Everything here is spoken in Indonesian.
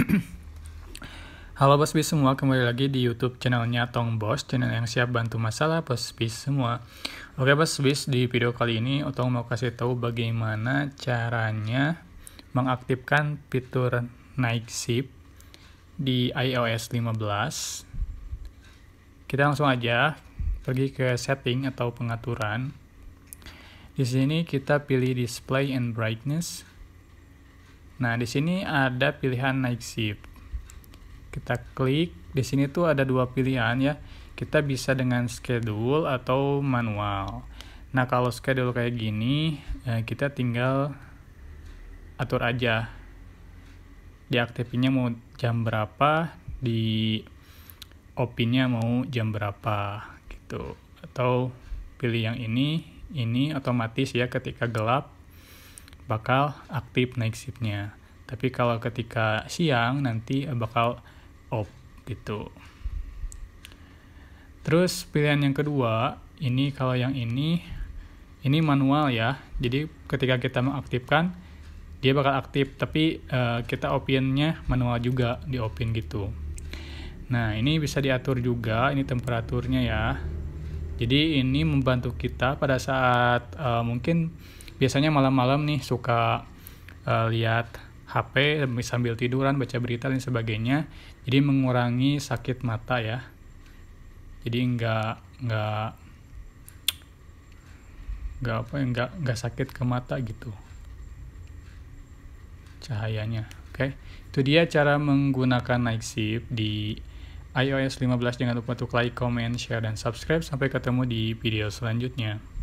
Halo Bos Bis semua, kembali lagi di YouTube channelnya Tong Bos, channel yang siap bantu masalah Bos Bis semua. Oke Bos Bis, di video kali ini Otong mau kasih tahu bagaimana caranya mengaktifkan fitur Night Shift di iOS 15. Kita langsung aja pergi ke setting atau pengaturan. Di sini kita pilih display and brightness. Nah, di sini ada pilihan naik shift. Kita klik, di sini tuh ada dua pilihan ya. Kita bisa dengan schedule atau manual. Nah, kalau schedule kayak gini, eh, kita tinggal atur aja. Diaktifinnya mau jam berapa, di opinnya mau jam berapa gitu. Atau pilih yang ini, ini otomatis ya ketika gelap bakal aktif naik shiftnya tapi kalau ketika siang nanti bakal off gitu terus pilihan yang kedua ini kalau yang ini ini manual ya jadi ketika kita mengaktifkan dia bakal aktif tapi uh, kita opinnya manual juga di open gitu nah ini bisa diatur juga ini temperaturnya ya jadi ini membantu kita pada saat uh, mungkin biasanya malam-malam nih suka uh, lihat HP sambil tiduran, baca berita dan sebagainya. Jadi mengurangi sakit mata ya. Jadi nggak nggak nggak apa ya nggak nggak sakit ke mata gitu cahayanya. Oke, okay? itu dia cara menggunakan night shift di iOS 15. Jangan lupa untuk like, comment, share, dan subscribe. Sampai ketemu di video selanjutnya.